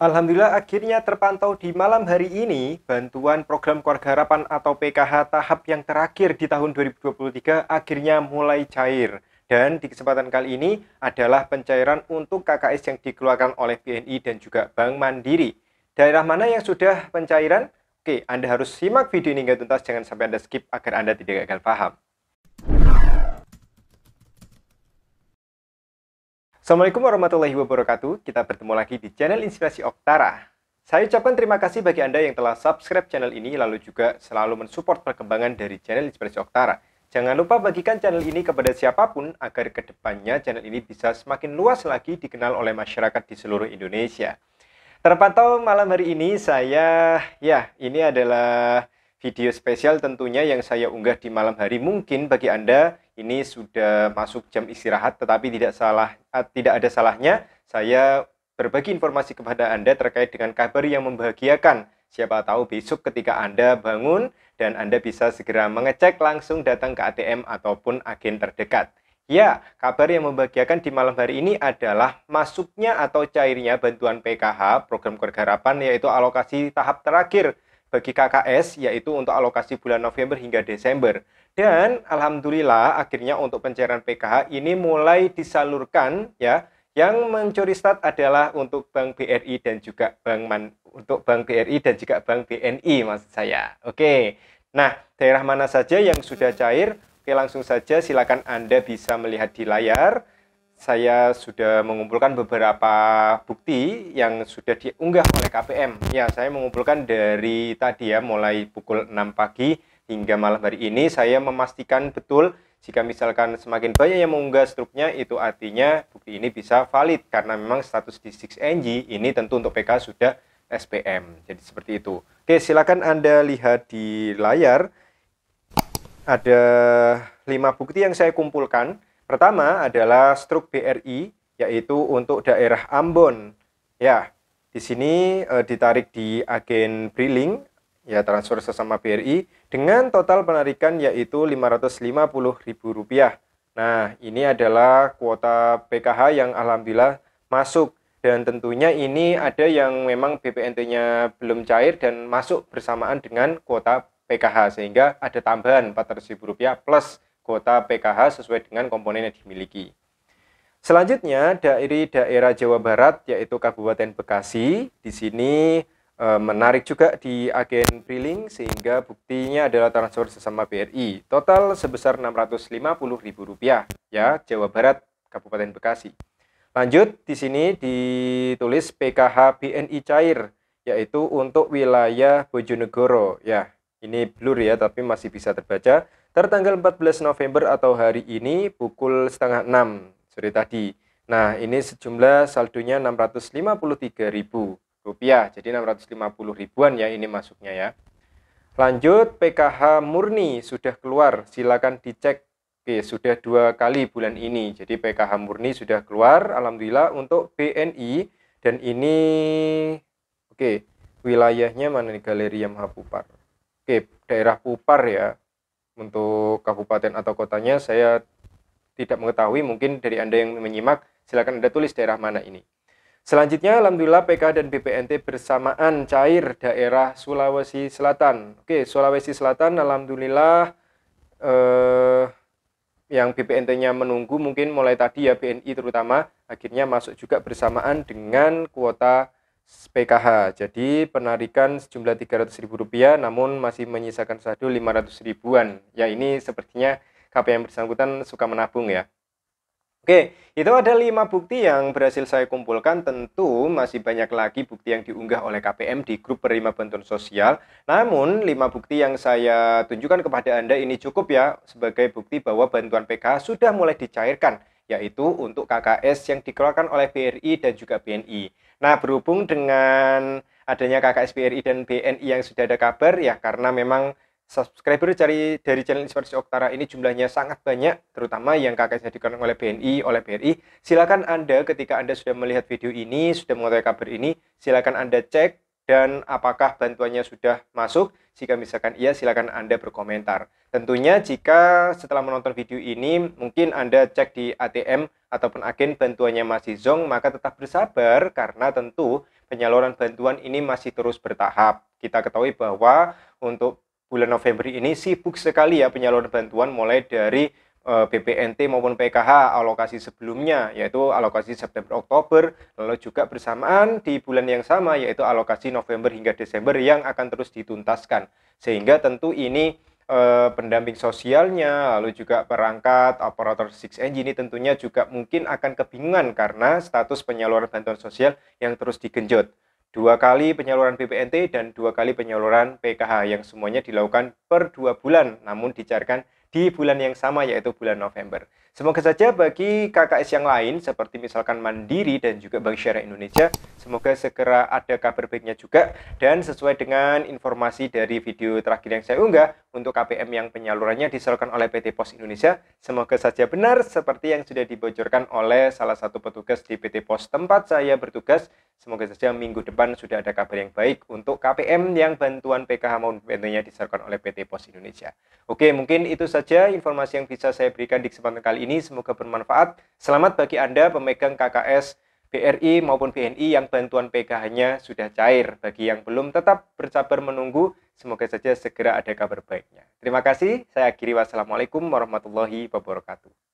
Alhamdulillah akhirnya terpantau di malam hari ini bantuan program keluarga harapan atau PKH tahap yang terakhir di tahun 2023 akhirnya mulai cair. Dan di kesempatan kali ini adalah pencairan untuk KKS yang dikeluarkan oleh BNI dan juga Bank Mandiri. Daerah mana yang sudah pencairan? Oke, Anda harus simak video ini hingga tuntas, jangan sampai Anda skip agar Anda tidak gagal paham. Assalamualaikum warahmatullahi wabarakatuh. Kita bertemu lagi di channel Inspirasi Oktara. Saya ucapkan terima kasih bagi Anda yang telah subscribe channel ini, lalu juga selalu mensupport perkembangan dari channel Inspirasi Oktara. Jangan lupa bagikan channel ini kepada siapapun agar kedepannya channel ini bisa semakin luas lagi dikenal oleh masyarakat di seluruh Indonesia. Terpantau malam hari ini saya, ya ini adalah video spesial tentunya yang saya unggah di malam hari mungkin bagi Anda ini sudah masuk jam istirahat tetapi tidak salah eh, tidak ada salahnya saya berbagi informasi kepada Anda terkait dengan kabar yang membahagiakan. Siapa tahu besok ketika Anda bangun dan Anda bisa segera mengecek langsung datang ke ATM ataupun agen terdekat. Ya, kabar yang membahagiakan di malam hari ini adalah masuknya atau cairnya bantuan PKH, program keluarga harapan, yaitu alokasi tahap terakhir bagi KKS yaitu untuk alokasi bulan November hingga Desember. Dan alhamdulillah akhirnya untuk pencairan PKH ini mulai disalurkan ya. Yang mencuri start adalah untuk Bank BRI dan juga Bank Man, untuk Bank BRI dan juga Bank BNI maksud saya. Oke. Nah, daerah mana saja yang sudah cair? Oke, langsung saja silakan Anda bisa melihat di layar saya sudah mengumpulkan beberapa bukti yang sudah diunggah oleh KPM. Ya, saya mengumpulkan dari tadi ya, mulai pukul 6 pagi hingga malam hari ini. Saya memastikan betul jika misalkan semakin banyak yang mengunggah struknya, itu artinya bukti ini bisa valid. Karena memang status di 6NG ini tentu untuk PK sudah SPM. Jadi seperti itu. Oke, silakan Anda lihat di layar. Ada 5 bukti yang saya kumpulkan Pertama adalah struk BRI, yaitu untuk daerah Ambon. Ya, di sini e, ditarik di agen Briling, ya transfer sesama BRI, dengan total penarikan yaitu Rp550.000. Nah, ini adalah kuota PKH yang alhamdulillah masuk. Dan tentunya ini ada yang memang BPNT-nya belum cair dan masuk bersamaan dengan kuota PKH. Sehingga ada tambahan Rp400.000 plus kota PKH sesuai dengan komponen yang dimiliki. Selanjutnya dari daerah Jawa Barat yaitu Kabupaten Bekasi. Di sini e, menarik juga di agen Briling sehingga buktinya adalah transfer sesama BRI. Total sebesar Rp650.000 ya Jawa Barat Kabupaten Bekasi. Lanjut di sini ditulis PKH BNI cair yaitu untuk wilayah Bojonegoro ya ini blur ya, tapi masih bisa terbaca. Tertanggal 14 November atau hari ini pukul setengah 6 sore tadi. Nah, ini sejumlah saldonya 653.000 rupiah. Jadi 650 ribuan ya ini masuknya ya. Lanjut, PKH murni sudah keluar. Silakan dicek Oke, sudah dua kali bulan ini. Jadi PKH murni sudah keluar, alhamdulillah untuk BNI dan ini oke, wilayahnya mana nih Galeri Yamaha Pupar landscape daerah Pupar ya untuk kabupaten atau kotanya saya tidak mengetahui mungkin dari Anda yang menyimak silakan Anda tulis daerah mana ini. Selanjutnya alhamdulillah PK dan BPNT bersamaan cair daerah Sulawesi Selatan. Oke, Sulawesi Selatan alhamdulillah eh, yang BPNT-nya menunggu mungkin mulai tadi ya BNI terutama akhirnya masuk juga bersamaan dengan kuota PKH. Jadi penarikan sejumlah ribu rupiah, namun masih menyisakan saldo Rp500.000-an. Ya ini sepertinya KPM bersangkutan suka menabung ya. Oke, itu ada lima bukti yang berhasil saya kumpulkan. Tentu masih banyak lagi bukti yang diunggah oleh KPM di grup penerima bantuan sosial. Namun, lima bukti yang saya tunjukkan kepada Anda ini cukup ya sebagai bukti bahwa bantuan PKH sudah mulai dicairkan yaitu untuk KKS yang dikeluarkan oleh BRI dan juga BNI. Nah, berhubung dengan adanya KKS BRI dan BNI yang sudah ada kabar ya karena memang subscriber dari dari channel Inspirasi Oktara ini jumlahnya sangat banyak, terutama yang KKS yang dikeluarkan oleh BNI, oleh BRI. Silakan Anda ketika Anda sudah melihat video ini, sudah mengetahui kabar ini, silakan Anda cek dan apakah bantuannya sudah masuk? Jika misalkan iya, silakan Anda berkomentar. Tentunya jika setelah menonton video ini mungkin Anda cek di ATM ataupun agen bantuannya masih zong, maka tetap bersabar karena tentu penyaluran bantuan ini masih terus bertahap. Kita ketahui bahwa untuk bulan November ini sibuk sekali ya penyaluran bantuan mulai dari Eh, BPNT maupun PKH alokasi sebelumnya yaitu alokasi September Oktober lalu juga bersamaan di bulan yang sama yaitu alokasi November hingga Desember yang akan terus dituntaskan sehingga tentu ini eh, pendamping sosialnya lalu juga perangkat operator 6 ng ini tentunya juga mungkin akan kebingungan karena status penyaluran bantuan sosial yang terus digenjot dua kali penyaluran BPNT dan dua kali penyaluran PKH yang semuanya dilakukan per dua bulan namun dicarikan di bulan yang sama yaitu bulan November. Semoga saja bagi KKS yang lain seperti misalkan Mandiri dan juga Bank Syariah Indonesia semoga segera ada kabar baiknya juga dan sesuai dengan informasi dari video terakhir yang saya unggah untuk KPM yang penyalurannya diserahkan oleh PT Pos Indonesia. Semoga saja benar seperti yang sudah dibocorkan oleh salah satu petugas di PT Pos tempat saya bertugas. Semoga saja minggu depan sudah ada kabar yang baik untuk KPM yang bantuan PKH maupun bantuannya diserahkan oleh PT Pos Indonesia. Oke, mungkin itu saja informasi yang bisa saya berikan di kesempatan kali ini. Semoga bermanfaat. Selamat bagi Anda pemegang KKS BRI maupun BNI yang bantuan PKH-nya sudah cair. Bagi yang belum tetap bersabar menunggu, semoga saja segera ada kabar baiknya. Terima kasih, saya akhiri wassalamualaikum warahmatullahi wabarakatuh.